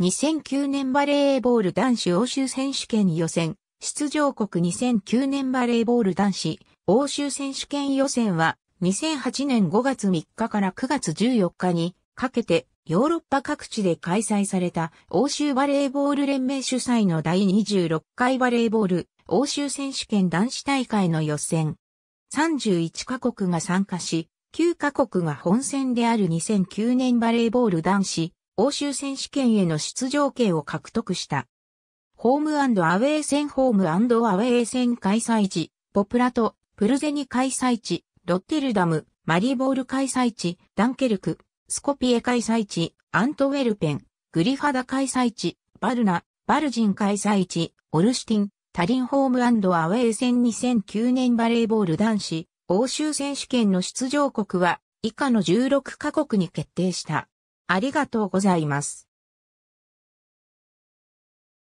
2009年バレーボール男子欧州選手権予選、出場国2009年バレーボール男子欧州選手権予選は、2008年5月3日から9月14日にかけてヨーロッパ各地で開催された欧州バレーボール連盟主催の第26回バレーボール欧州選手権男子大会の予選。31カ国が参加し、9カ国が本戦である2009年バレーボール男子欧州選手権への出場権を獲得した。ホームアウェー戦ホームアウェー戦開催地、ポプラト、プルゼニ開催地、ロッテルダム、マリーボール開催地、ダンケルク、スコピエ開催地、アントウェルペン、グリファダ開催地、バルナ、バルジン開催地、オルシティン、タリンホームアウェー戦2009年バレーボール男子、欧州選手権の出場国は以下の16カ国に決定した。ありがとうございます。